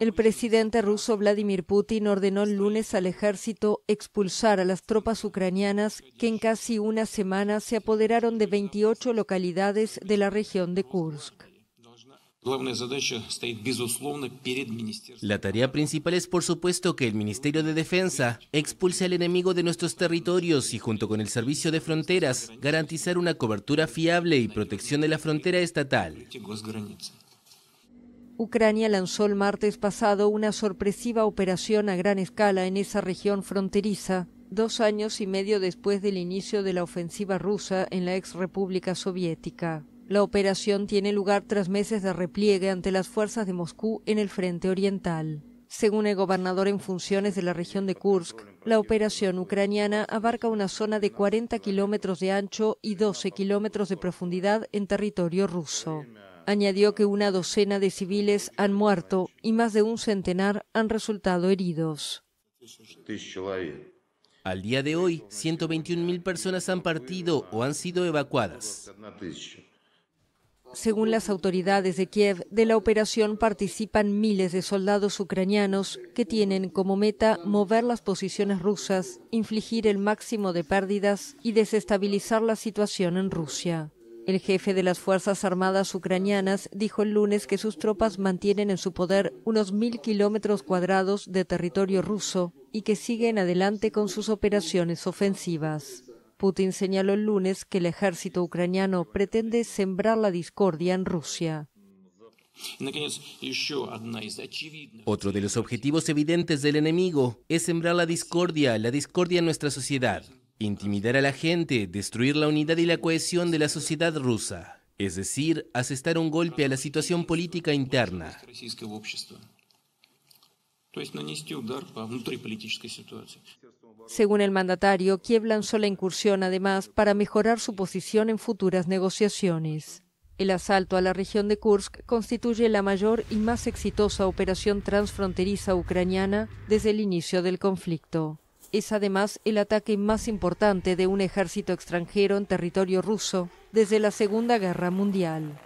El presidente ruso Vladimir Putin ordenó el lunes al ejército expulsar a las tropas ucranianas que en casi una semana se apoderaron de 28 localidades de la región de Kursk. La tarea principal es, por supuesto, que el Ministerio de Defensa expulse al enemigo de nuestros territorios y, junto con el Servicio de Fronteras, garantizar una cobertura fiable y protección de la frontera estatal. Ucrania lanzó el martes pasado una sorpresiva operación a gran escala en esa región fronteriza, dos años y medio después del inicio de la ofensiva rusa en la ex República Soviética. La operación tiene lugar tras meses de repliegue ante las fuerzas de Moscú en el frente oriental. Según el gobernador en funciones de la región de Kursk, la operación ucraniana abarca una zona de 40 kilómetros de ancho y 12 kilómetros de profundidad en territorio ruso. Añadió que una docena de civiles han muerto y más de un centenar han resultado heridos. Al día de hoy, 121.000 personas han partido o han sido evacuadas. Según las autoridades de Kiev, de la operación participan miles de soldados ucranianos que tienen como meta mover las posiciones rusas, infligir el máximo de pérdidas y desestabilizar la situación en Rusia. El jefe de las Fuerzas Armadas ucranianas dijo el lunes que sus tropas mantienen en su poder unos mil kilómetros cuadrados de territorio ruso y que siguen adelante con sus operaciones ofensivas. Putin señaló el lunes que el ejército ucraniano pretende sembrar la discordia en Rusia. Otro de los objetivos evidentes del enemigo es sembrar la discordia, la discordia en nuestra sociedad intimidar a la gente, destruir la unidad y la cohesión de la sociedad rusa, es decir, asestar un golpe a la situación política interna. Según el mandatario, Kiev lanzó la incursión además para mejorar su posición en futuras negociaciones. El asalto a la región de Kursk constituye la mayor y más exitosa operación transfronteriza ucraniana desde el inicio del conflicto. Es además el ataque más importante de un ejército extranjero en territorio ruso desde la Segunda Guerra Mundial.